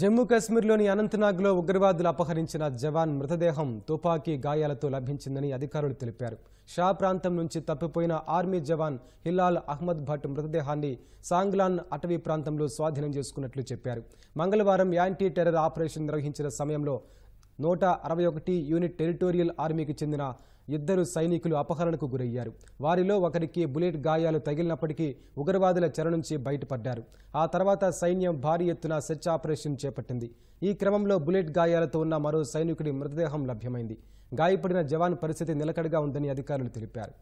జమ్మూ కాశ్మీర్లోని అనంతనాగ్లో ఉగ్రవాదులు అపహరించిన జవాన్ మృతదేహం తుపాకీ గాయాలతో లభించిందని అధికారులు తెలిపారు షా ప్రాంతం నుంచి తప్పిపోయిన ఆర్మీ జవాన్ హిలాల్ అహ్మద్ భట్ మృతదేహాన్ని సాంగ్లాన్ అటవీ ప్రాంతంలో స్వాధీనం చేసుకున్నట్లు చెప్పారు మంగళవారం యాంటీ టెర్రర్ ఆపరేషన్ నిర్వహించిన సమయంలో నూట అరవై ఒకటి యూనిట్ టెరిటోరియల్ ఆర్మీకి చెందిన ఇద్దరు సైనికులు అపహరణకు గురయ్యారు వారిలో ఒకరికి బుల్లెట్ గాయాలు తగిలినప్పటికీ ఉగ్రవాదుల చెర నుంచి బయటపడ్డారు ఆ తర్వాత సైన్యం భారీ ఎత్తున సెర్చ్ ఆపరేషన్ చేపట్టింది ఈ క్రమంలో బుల్లెట్ గాయాలతో ఉన్న మరో సైనికుడి మృతదేహం లభ్యమైంది గాయపడిన జవాన్ పరిస్థితి నిలకడగా ఉందని అధికారులు తెలిపారు